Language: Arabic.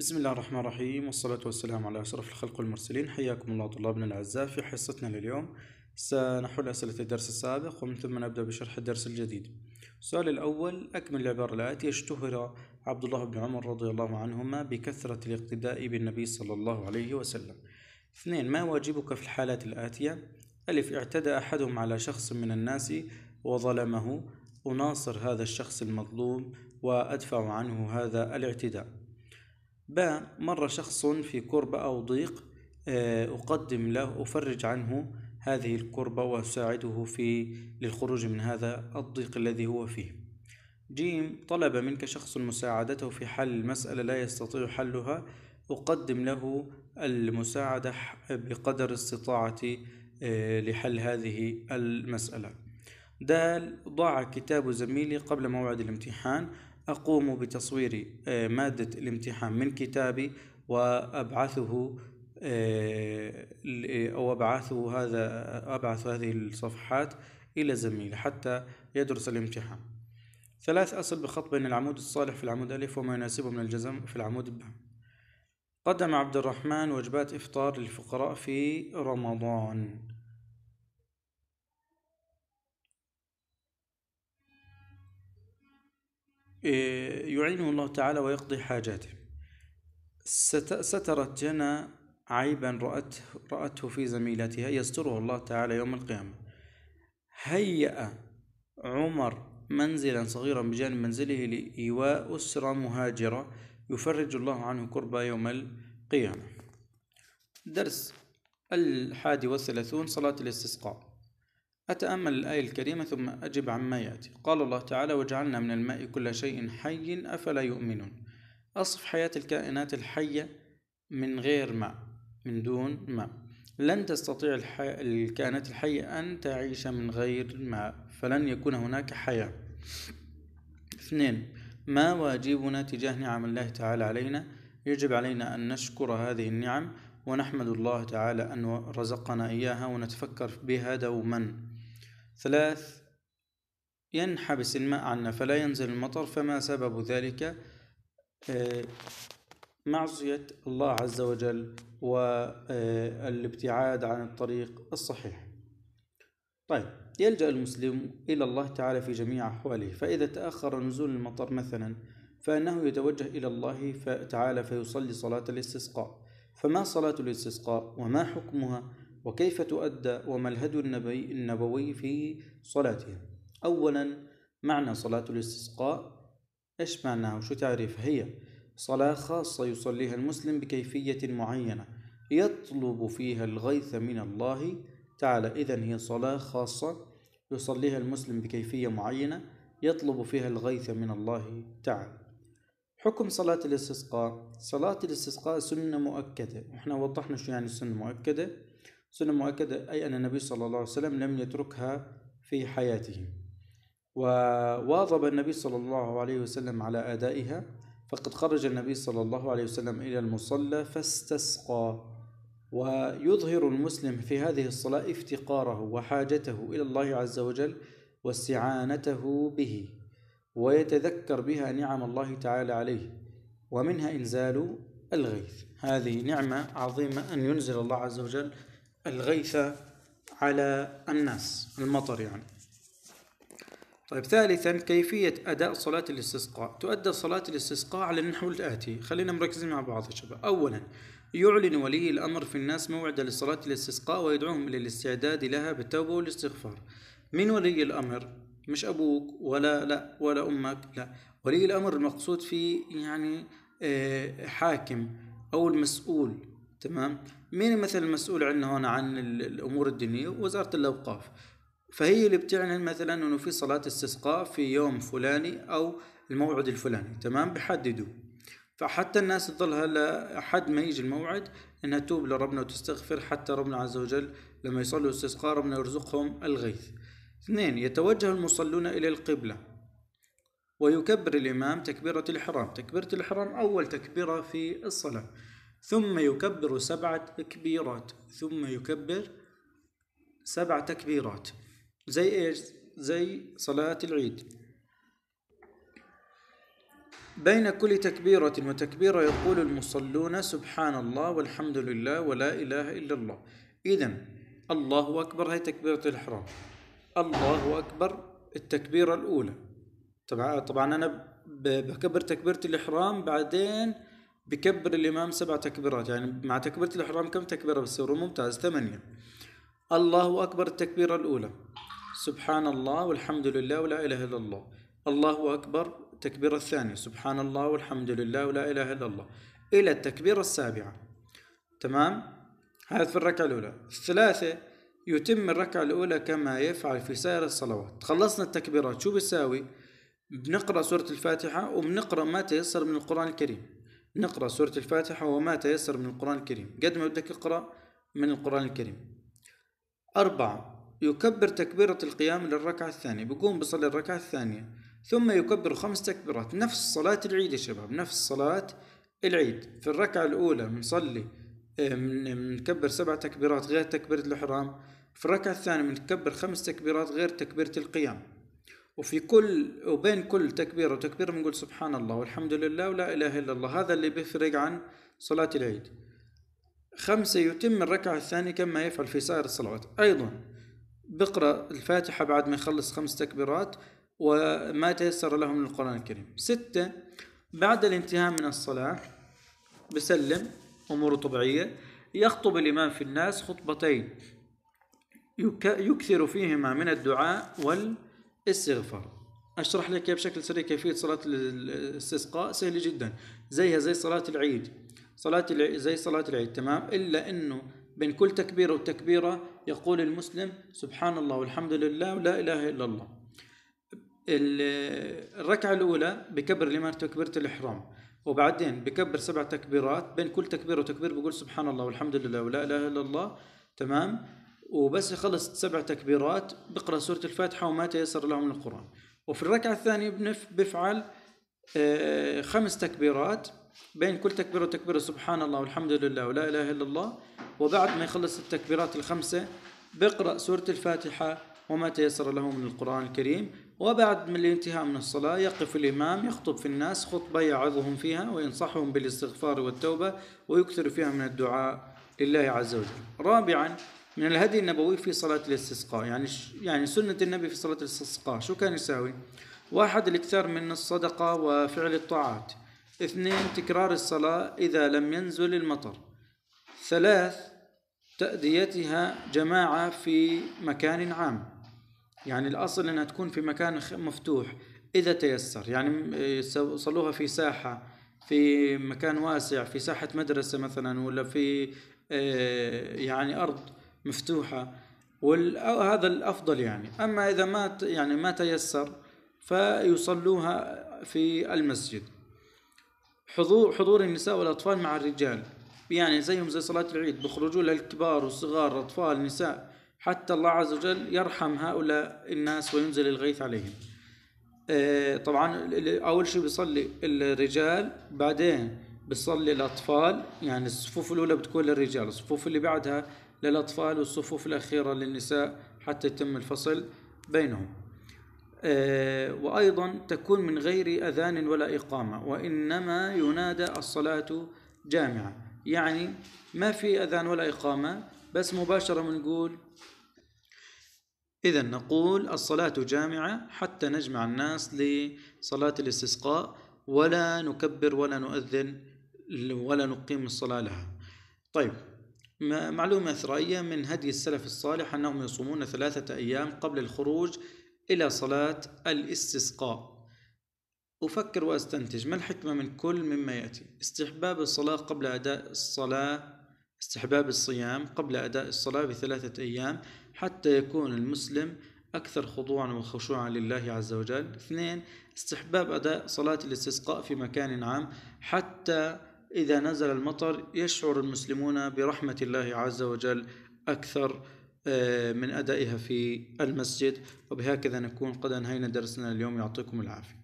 بسم الله الرحمن الرحيم والصلاة والسلام على أشرف الخلق والمرسلين حياكم الله طلابنا الأعزاء في حصتنا لليوم سنحل أسئلة الدرس السابق ومن ثم نبدأ بشرح الدرس الجديد السؤال الأول أكمل العبارة الآتية اشتهر عبد الله بن عمر رضي الله عنهما بكثرة الاقتداء بالنبي صلى الله عليه وسلم اثنين ما واجبك في الحالات الآتية ألف اعتدى أحدهم على شخص من الناس وظلمه أناصر هذا الشخص المظلوم وأدفع عنه هذا الاعتداء ب مر شخص في كربة أو ضيق آه، أقدم له أفرج عنه هذه الكربة وأساعده في للخروج من هذا الضيق الذي هو فيه ج طلب منك شخص مساعدته في حل مسألة لا يستطيع حلها أقدم له المساعدة بقدر استطاعتي آه، لحل هذه المسألة د ضاع كتاب زميلي قبل موعد الامتحان أقوم بتصوير آه، مادة الامتحان من كتابي وأبعثه أو آه، أبعثه هذا أبعث هذه الصفحات إلى زميلي حتى يدرس الامتحان ثلاث أصل بخط بين العمود الصالح في العمود ألف وما يناسبه من الجزم في العمود ب قدم عبد الرحمن وجبات إفطار للفقراء في رمضان إيه، يعينه الله تعالى ويقضي حاجاته سترت جنى عيبا رأته, رأته في زميلتها يستره الله تعالى يوم القيامة هيأ عمر منزلا صغيرا بجانب منزله لإيواء أسرة مهاجرة يفرج الله عنه كربة يوم القيامة درس الحادي والثلاثون صلاة الاستسقاء أتأمل الآية الكريمة ثم أجب عما يأتي قال الله تعالى وجعلنا من الماء كل شيء حي أفلا يؤمنون أصف حياة الكائنات الحية من غير ماء من دون ماء لن تستطيع الحي... الكائنات الحية أن تعيش من غير ماء فلن يكون هناك حياة اثنين ما واجبنا تجاه نعم الله تعالى علينا يجب علينا أن نشكر هذه النعم ونحمد الله تعالى أن رزقنا إياها ونتفكر بها دوما ثلاث ينحبس الماء عنا فلا ينزل المطر فما سبب ذلك آه، معصية الله عز وجل والابتعاد آه، عن الطريق الصحيح طيب يلجأ المسلم إلى الله تعالى في جميع أحواله فإذا تأخر نزول المطر مثلا فإنه يتوجه إلى الله تعالى فيصلي صلاة الاستسقاء فما صلاة الاستسقاء وما حكمها وكيف تؤدى وما الهدي النبي النبوي في صلاتها أولا معنى صلاة الاستسقاء إيش معناها وشو تعريفها هي صلاة خاصة يصليها المسلم بكيفية معينة يطلب فيها الغيث من الله تعالى إذا هي صلاة خاصة يصليها المسلم بكيفية معينة يطلب فيها الغيث من الله تعالى حكم صلاة الاستسقاء صلاة الاستسقاء سنة مؤكدة وإحنا وضحنا شو يعني سنة مؤكدة سنة مؤكدة أي أن النبي صلى الله عليه وسلم لم يتركها في حياته وواظب النبي صلى الله عليه وسلم على أدائها فقد خرج النبي صلى الله عليه وسلم إلى المصلى فاستسقى ويظهر المسلم في هذه الصلاة افتقاره وحاجته إلى الله عز وجل واستعانته به ويتذكر بها نعم الله تعالى عليه ومنها إنزال الغيث هذه نعمة عظيمة أن ينزل الله عز وجل الغيث على الناس المطر يعني طيب ثالثا كيفية أداء صلاة الاستسقاء تؤدى صلاة الاستسقاء على النحو الآتي خلينا مركزين مع بعض يا شباب أولا يعلن ولي الأمر في الناس موعد لصلاة الاستسقاء ويدعوهم للاستعداد لها بالتوبة والاستغفار من ولي الأمر مش أبوك ولا لا ولا أمك لا ولي الأمر المقصود في يعني آه، حاكم أو المسؤول تمام مين مثلا المسؤول عندنا هون عن الامور الدينيه وزاره الاوقاف فهي اللي بتعلن مثلا انه في صلاه استسقاء في يوم فلاني او الموعد الفلاني تمام بحددوا فحتى الناس تظلها لحد ما يجي الموعد انها توب لربنا وتستغفر حتى ربنا عز وجل لما يصلوا استسقاء ربنا يرزقهم الغيث اثنين يتوجه المصلون الى القبله ويكبر الامام تكبيره الاحرام تكبيره الاحرام اول تكبيره في الصلاه ثم يكبر سبع تكبيرات ثم يكبر سبع تكبيرات زي ايش زي صلاة العيد بين كل تكبيرة وتكبيرة يقول المصلون سبحان الله والحمد لله ولا إله إلا الله إذا الله أكبر هي تكبيرة الإحرام الله أكبر التكبيرة الأولى طبعا طبعا أنا بكبر تكبيرة الإحرام بعدين بكبر الإمام سبع تكبيرات يعني مع تكبيرة الإحرام كم تكبيرة بتصير ممتاز ثمانية الله أكبر التكبيرة الأولى سبحان الله والحمد لله ولا إله إلا الله الله أكبر التكبيرة الثانية سبحان الله والحمد لله ولا إله إلا الله إلى التكبيرة السابعة تمام هذا في الركعة الأولى الثلاثة يتم الركعة الأولى كما يفعل في سائر الصلوات خلصنا التكبيرات شو بيساوي بنقرأ سورة الفاتحة وبنقرأ ما تيسر من القرآن الكريم نقرأ سورة الفاتحة وما تيسر من القرآن الكريم قد ما بدك اقرأ من القرآن الكريم أربعة يكبر تكبيرة القيام للركعة الثانية بيقوم بصلي الركعة الثانية ثم يكبر خمس تكبيرات نفس صلاة العيد يا شباب نفس صلاة العيد في الركعة الأولى بنصلي بنكبر آه، سبع تكبيرات غير تكبيرة الإحرام في الركعة الثانية بنكبر خمس تكبيرات غير تكبيرة القيام وفي كل وبين كل تكبير وتكبير بنقول سبحان الله والحمد لله ولا إله إلا الله هذا اللي بيفرق عن صلاة العيد خمسة يتم الركعة الثانية كما يفعل في سائر الصلوات أيضا بقرأ الفاتحة بعد ما يخلص خمس تكبيرات وما تيسر له من القرآن الكريم ستة بعد الانتهاء من الصلاة بسلم أموره طبيعية يخطب الإمام في الناس خطبتين يكثر فيهما من الدعاء وال استغفار اشرح لك بشكل سريع كيفيه صلاه الاستسقاء سهله جدا زيها زي صلاه العيد صلاه العيد زي صلاه العيد تمام الا انه بين كل تكبيره وتكبيره يقول المسلم سبحان الله والحمد لله ولا اله الا الله الركعه الاولى بكبر الامام تكبيره الاحرام وبعدين بكبر سبع تكبيرات بين كل تكبيره وتكبير بقول سبحان الله والحمد لله ولا اله الا الله تمام وبس يخلص سبع تكبيرات بقرأ سورة الفاتحة وما تيسر له من القرآن وفي الركعة الثانية بفعل آه، خمس تكبيرات بين كل تكبيرة وتكبيرة سبحان الله والحمد لله ولا إله إلا الله وبعد ما يخلص التكبيرات الخمسة بقرأ سورة الفاتحة وما تيسر له من القرآن الكريم وبعد من الانتهاء من الصلاة يقف الإمام يخطب في الناس خطبة يعظهم فيها وينصحهم بالاستغفار والتوبة ويكثر فيها من الدعاء لله عز وجل رابعا من الهدي النبوي في صلاة الاستسقاء يعني يعني سنة النبي في صلاة الاستسقاء شو كان يساوي؟ واحد الاكثار من الصدقة وفعل الطاعات اثنين تكرار الصلاة إذا لم ينزل المطر ثلاث تأديتها جماعة في مكان عام يعني الأصل أنها تكون في مكان مفتوح إذا تيسر يعني صلوها في ساحة في مكان واسع في ساحة مدرسة مثلا ولا في آه، يعني أرض مفتوحه وهذا الافضل يعني اما اذا ما يعني ما تيسر فيصلوها في المسجد حضور حضور النساء والاطفال مع الرجال يعني زيهم زي صلاه العيد بخرجوا لها الكبار والصغار اطفال نساء حتى الله عز وجل يرحم هؤلاء الناس وينزل الغيث عليهم آه، طبعا اول شيء بيصلي الرجال بعدين بيصلي الاطفال يعني الصفوف الاولى بتكون للرجال الصفوف اللي بعدها للأطفال والصفوف الأخيرة للنساء حتى يتم الفصل بينهم آه، وأيضا تكون من غير أذان ولا إقامة وإنما ينادى الصلاة جامعة يعني ما في أذان ولا إقامة بس مباشرة بنقول إذا نقول الصلاة جامعة حتى نجمع الناس لصلاة الاستسقاء ولا نكبر ولا نؤذن ولا نقيم الصلاة لها طيب معلومة إثرائية من هدي السلف الصالح أنهم يصومون ثلاثة أيام قبل الخروج إلى صلاة الاستسقاء أفكر وأستنتج ما الحكمة من كل مما يأتي استحباب الصلاة قبل أداء الصلاة استحباب الصيام قبل أداء الصلاة بثلاثة أيام حتى يكون المسلم أكثر خضوعا وخشوعا لله عز وجل اثنين استحباب أداء صلاة الاستسقاء في مكان عام حتى إذا نزل المطر يشعر المسلمون برحمة الله عز وجل أكثر آه، من أدائها في المسجد وبهكذا نكون قد أنهينا درسنا اليوم يعطيكم العافية